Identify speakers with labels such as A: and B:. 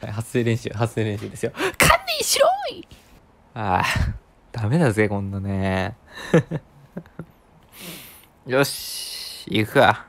A: 発声練習、発声練習ですよ。
B: 観 念しろい
A: ああ、ダメだぜ、こんなね。よし、行くか。